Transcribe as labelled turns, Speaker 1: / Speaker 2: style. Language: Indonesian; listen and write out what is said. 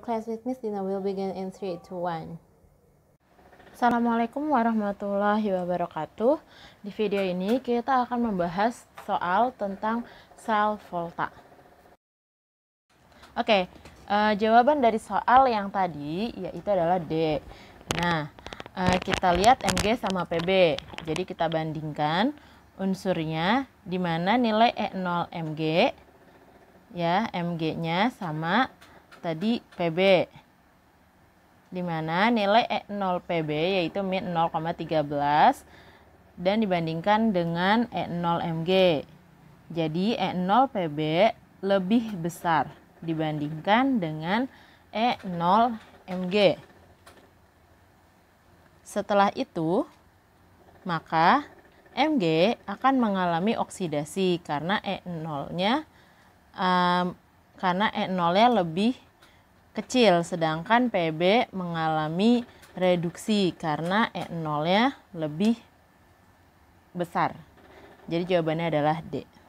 Speaker 1: class with Miss Dina will begin in 3, 2, 1. Assalamualaikum warahmatullahi wabarakatuh. Di video ini kita akan membahas soal tentang sel volta. Oke, okay, uh, eh, jawaban dari soal yang tadi yaitu adalah D. Nah, uh, kita lihat MG sama PB. Jadi kita bandingkan unsurnya di mana nilai E0 MG ya, MG-nya sama tadi PB di mana nilai E0 PB yaitu min 0,13 dan dibandingkan dengan E0 MG. Jadi E0 PB lebih besar dibandingkan dengan E0 MG. Setelah itu, maka Mg akan mengalami oksidasi karena E0-nya um, karena E0-nya lebih kecil, sedangkan PB mengalami reduksi karena E0-nya lebih besar. Jadi jawabannya adalah D.